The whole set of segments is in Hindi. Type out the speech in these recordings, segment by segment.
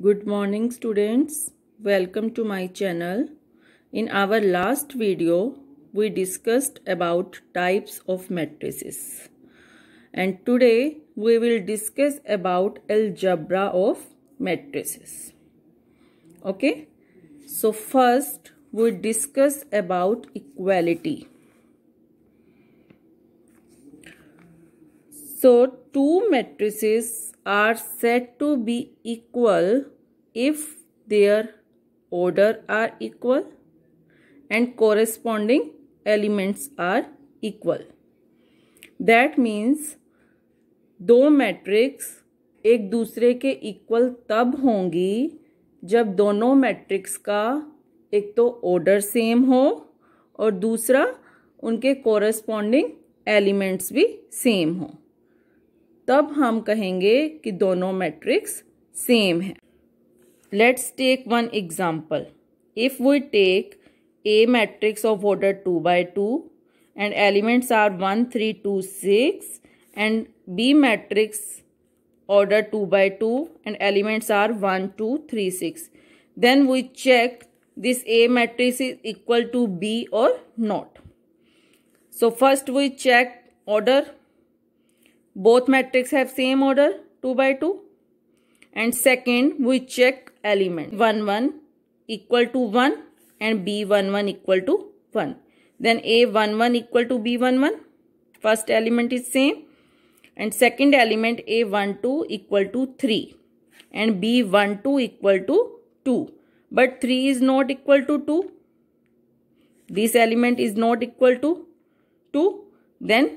Good morning students. Welcome to my channel. In our last video, we discussed about types of matrices. And today we will discuss about algebra of matrices. Okay. So first we discuss about equality. So two matrices are said to be equal if their order are equal and corresponding elements are equal. That means दो मैट्रिक्स एक दूसरे के इक्वल तब होंगी जब दोनों मैट्रिक्स का एक तो ऑर्डर सेम हो और दूसरा उनके कॉरस्पॉन्डिंग एलिमेंट्स भी सेम हों तब हम कहेंगे कि दोनों मैट्रिक्स सेम है let's take one example if we take A matrix of order two by two and elements are one three two six and B matrix order two by two and elements are one two three six then we check this A matrix is equal to B or not so first we check order Both matrix have same order 2 by 2. And second we check element 1 1 equal to 1 and B 1 1 equal to 1. Then A 1 1 equal to B 1 1. First element is same and second element A 1 2 equal to 3 and B 1 2 equal to 2. But 3 is not equal to 2. This element is not equal to 2. Then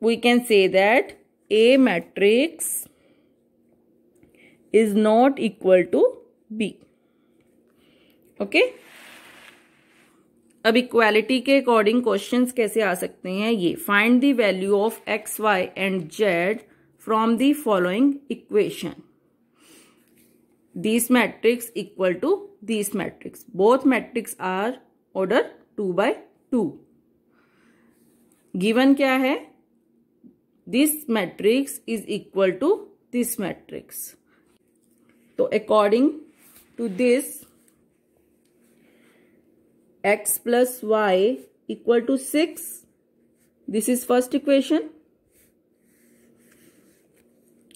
we can say that A matrix is not equal to B. Okay okay? अब इक्वालिटी के अकॉर्डिंग क्वेश्चंस कैसे आ सकते हैं ये find the value of x y and z from the following equation this matrix equal to this matrix both matrix are order two by two given क्या है this matrix is equal to this matrix. So according to this x plus y equal to 6. This is first equation.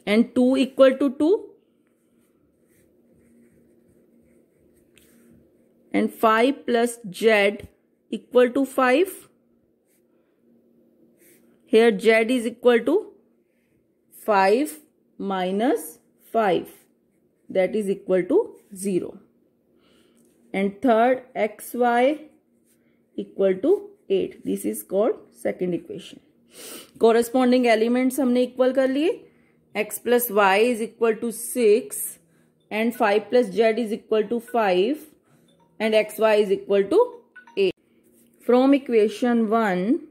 And 2 equal to 2. And 5 plus z equal to 5. Here z is equal to 5 minus 5 that is equal to 0. And third xy equal to 8. This is called second equation. Corresponding elements हमने equal कर लिए x plus y is equal to 6 and 5 plus z is equal to 5 and xy is equal to 8. From equation 1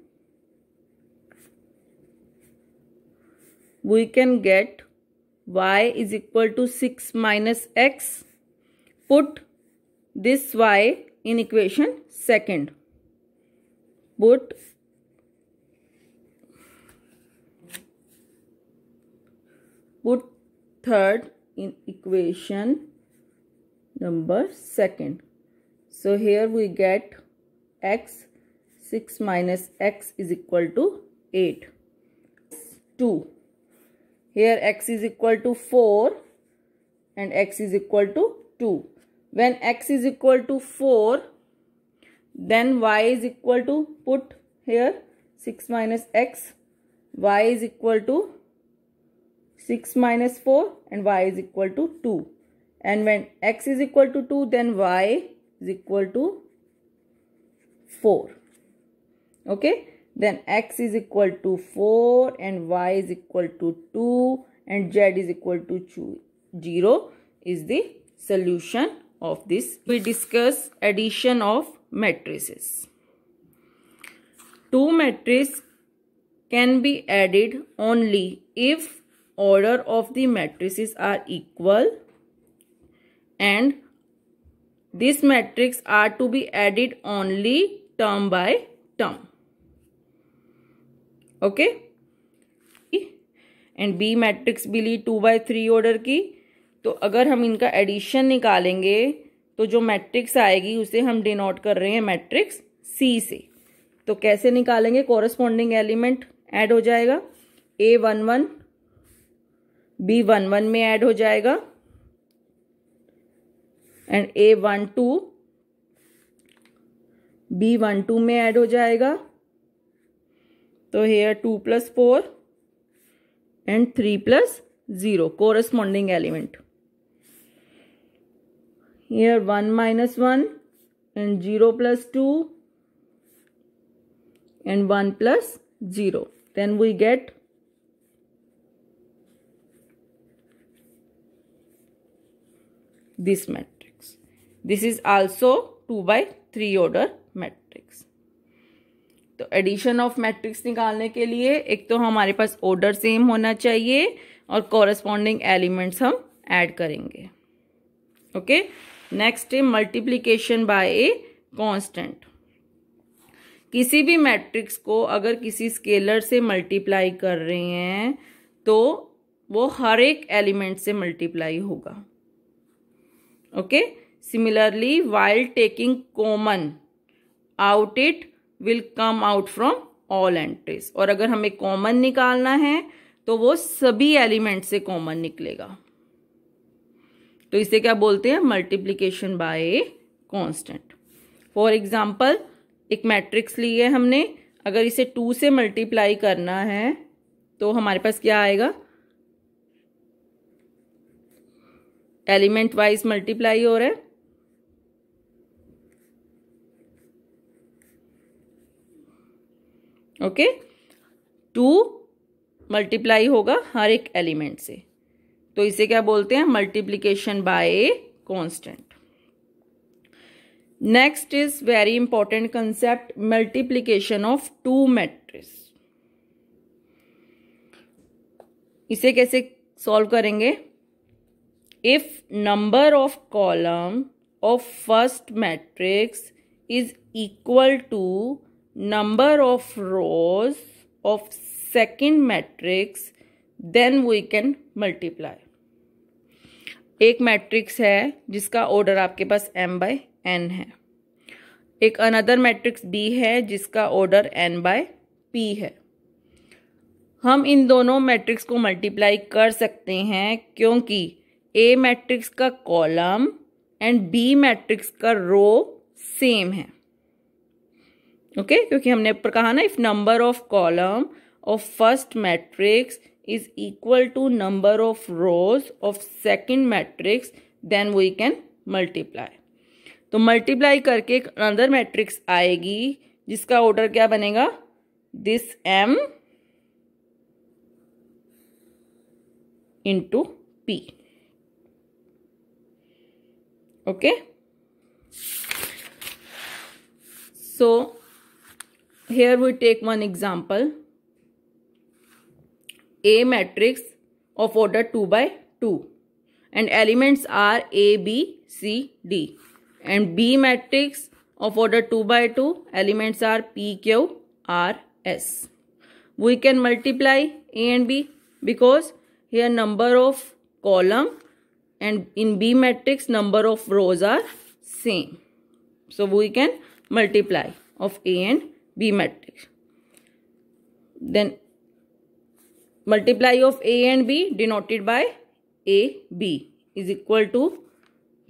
we can get y is equal to 6 minus x. Put this y in equation second. Put put third in equation number second. So here we get x 6 minus x is equal to 8. 2. Here x is equal to 4 and x is equal to 2. When x is equal to 4, then y is equal to, put here 6 minus x, y is equal to 6 minus 4 and y is equal to 2. And when x is equal to 2, then y is equal to 4. Okay. Then x is equal to 4 and y is equal to 2 and z is equal to 2. 0 is the solution of this. We discuss addition of matrices. Two matrices can be added only if order of the matrices are equal and these matrices are to be added only term by term. Okay and B matrix भी ली टू बाई थ्री ऑर्डर की तो अगर हम इनका एडिशन निकालेंगे तो जो मैट्रिक्स आएगी उसे हम डिनोट कर रहे हैं मैट्रिक्स सी से तो कैसे निकालेंगे कॉरेस्पॉन्डिंग एलिमेंट ऐड हो जाएगा a one one b one one में ऐड हो जाएगा and a one two b one two में ऐड हो जाएगा So here 2 plus 4 and 3 plus 0 corresponding element. Here 1 minus 1 and 0 plus 2 and 1 plus 0. Then we get this matrix. This is also 2 by 3 order matrix. तो एडिशन ऑफ मैट्रिक्स निकालने के लिए एक तो हमारे पास ऑर्डर सेम होना चाहिए और कॉरस्पॉन्डिंग एलिमेंट्स हम ऐड करेंगे ओके नेक्स्ट है मल्टीप्लीकेशन बाय ए कॉन्स्टेंट किसी भी मैट्रिक्स को अगर किसी स्केलर से मल्टीप्लाई कर रहे हैं तो वो हर एक एलिमेंट से मल्टीप्लाई होगा okay similarly while taking common out it will come out from all entries और अगर हमें कॉमन निकालना है तो वो सभी एलिमेंट से कॉमन निकलेगा तो इसे क्या बोलते हैं multiplication by constant for example एक मैट्रिक्स ली है हमने अगर इसे टू से मल्टीप्लाई करना है तो हमारे पास क्या आएगा एलिमेंट वाइज मल्टीप्लाई हो रहा है ओके टू मल्टीप्लाई होगा हर एक एलिमेंट से तो इसे क्या बोलते हैं multiplication by constant next is very important concept multiplication of two matrix इसे कैसे सॉल्व करेंगे if number of column of first matrix is equal to number of rows of second matrix then we can multiply एक मैट्रिक्स है जिसका ऑर्डर आपके पास m बाय n है एक अनदर मैट्रिक्स b है जिसका ऑर्डर n बाय p है हम इन दोनों मैट्रिक्स को मल्टीप्लाई कर सकते हैं क्योंकि ए मैट्रिक्स का कॉलम एंड बी मैट्रिक्स का रो सेम है ओके okay? क्योंकि हमने ऊपर कहा ना if number of column of first matrix is equal to number of rows of second matrix then we can multiply तो मल्टीप्लाई करके एक अंदर मैट्रिक्स आएगी जिसका ऑर्डर क्या बनेगा this m into p okay so here we take one example. A matrix of order 2 by 2 and elements are A, B, C, D and B matrix of order 2 by 2 elements are P, Q, R, S. We can multiply A and B because here number of column and in B matrix number of rows are same. So we can multiply of A and matrix then multiply of A and B denoted by A B is equal to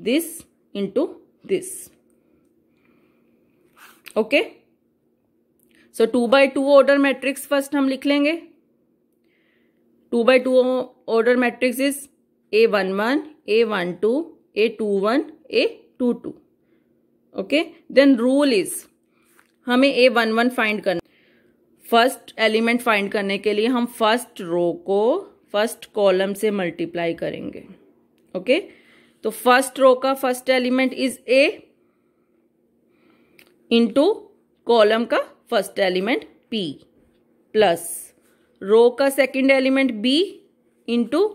this into this okay so two by two order matrix first हम लिख लेंगे two by two order matrix is a one one a one two a two one a two two okay then rule is हमें ए वन वन फाइंड करना फर्स्ट एलिमेंट फाइंड करने के लिए हम फर्स्ट रो को फर्स्ट कॉलम से मल्टीप्लाई करेंगे ओके तो फर्स्ट रो का first element is a into column का first element p plus row का second element b into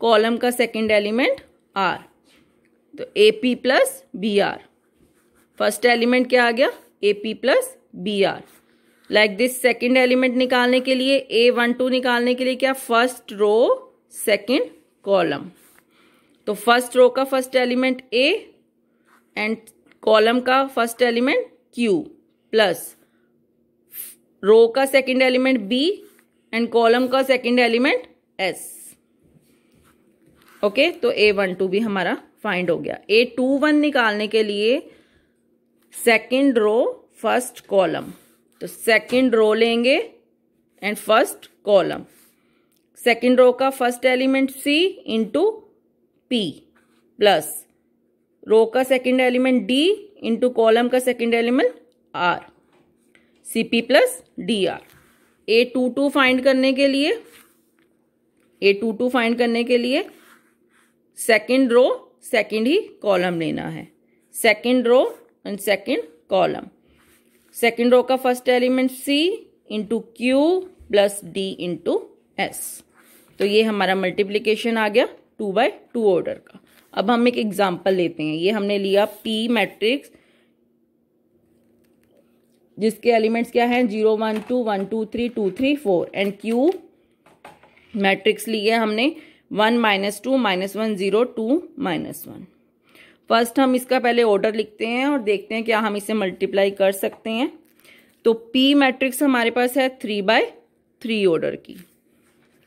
column का सेकंड एलिमेंट आर तो a p plus b r first element क्या आ गया a p plus b r like this second element निकालने के लिए ए वन टू निकालने के लिए क्या फर्स्ट रो सेकेंड कॉलम तो फर्स्ट रो का first element a and column का first element q plus row का second element b and column का सेकेंड एलिमेंट एस ओके तो ए वन टू भी हमारा फाइंड हो गया ए टू वन निकालने के लिए सेकेंड रो फर्स्ट कॉलम तो सेकेंड रो लेंगे and first column second row का first element c into p plus row का second element d into column का second element r c p plus d r a two two find करने के लिए ए टू टू फाइंड करने के लिए सेकेंड रो सेकेंड ही कॉलम लेना है second row and second column second row का first element C into q plus d into s तो ये हमारा मल्टीप्लीकेशन आ गया टू बाय टू ऑर्डर का अब हम एक एग्जाम्पल लेते हैं ये हमने लिया पी मैट्रिक्स जिसके एलिमेंट्स क्या हैं zero one two one two three two three four and Q matrix लिया हमने one minus two minus one zero two minus one first हम इसका पहले ऑर्डर लिखते हैं और देखते हैं क्या हम इसे मल्टीप्लाई कर सकते हैं तो पी मैट्रिक्स हमारे पास है थ्री बाय थ्री ऑर्डर की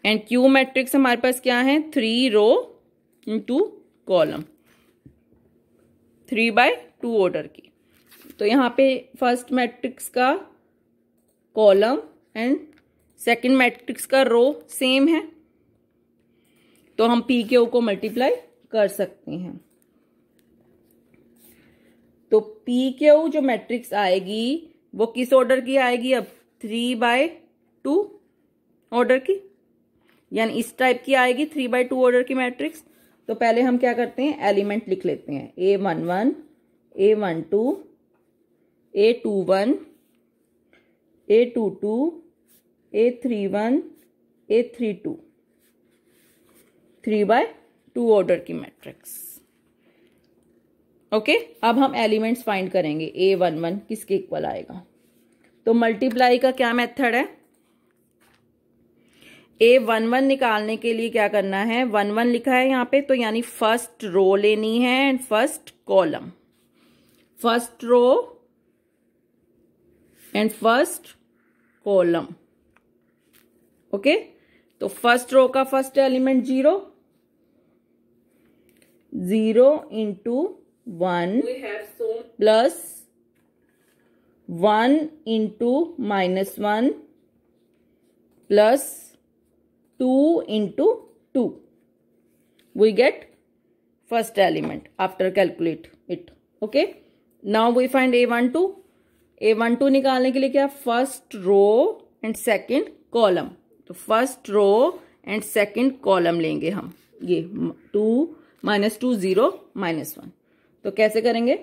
एंड क्यू मैट्रिक्स हमारे पास क्या है three row two column three by two order की तो यहाँ पे फर्स्ट मैट्रिक्स का कॉलम एंड सेकंड मैट्रिक्स का रो सेम है तो हम पी के ओ को मल्टीप्लाई कर सकते हैं तो पी क्यू जो मैट्रिक्स आएगी वो किस ऑर्डर की आएगी अब थ्री बाय टू ऑर्डर की यानी इस टाइप की आएगी थ्री बाय टू ऑर्डर की मैट्रिक्स तो पहले हम क्या करते हैं एलिमेंट लिख लेते हैं a one one a one two a two one a two two a three one a three two three by two order की मैट्रिक्स ओके अब हम एलिमेंट्स फाइंड करेंगे ए वन वन किसके इक्वल आएगा तो मल्टीप्लाई का क्या मेथड है ए वन वन निकालने के लिए क्या करना है वन वन लिखा है यहां पे तो यानी फर्स्ट रो लेनी है and first column first row and first column okay तो फर्स्ट रो का first element zero zero into one plus one into minus one plus two into two we get first element after calculate it okay now we find a one two a one two निकालने के लिए क्या first row and second column तो first row and second column लेंगे हम ये two minus to zero minus one तो कैसे करेंगे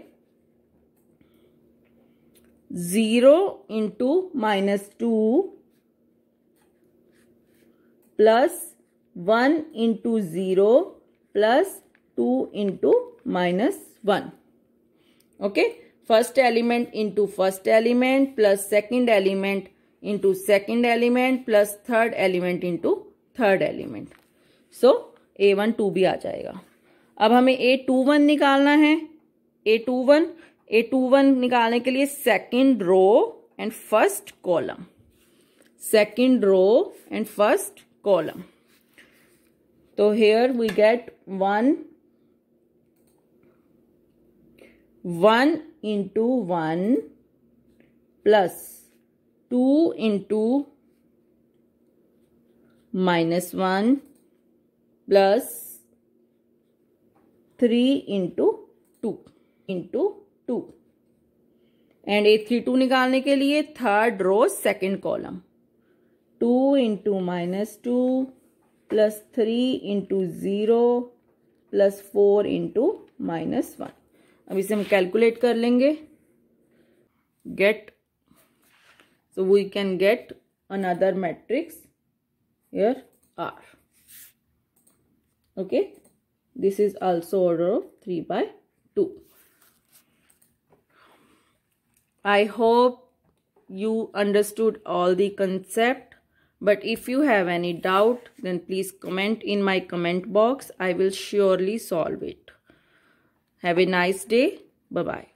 zero into minus two plus one into zero plus two into minus one okay first element into first element plus second element into second element plus third element into third element so a one two भी आ जाएगा अब हमें ए टू वन निकालना है a two one a two one निकालने के लिए second row and first column second row and first column तो here we get one one into one plus two into minus one plus three into two into two and a three two निकालने के लिए third row second column two into minus two plus three into zero plus four into minus one अब इसे हम कैलकुलेट कर लेंगे get so we can get another matrix here are okay This is also order of 3 by 2. I hope you understood all the concept. But if you have any doubt, then please comment in my comment box. I will surely solve it. Have a nice day. Bye-bye.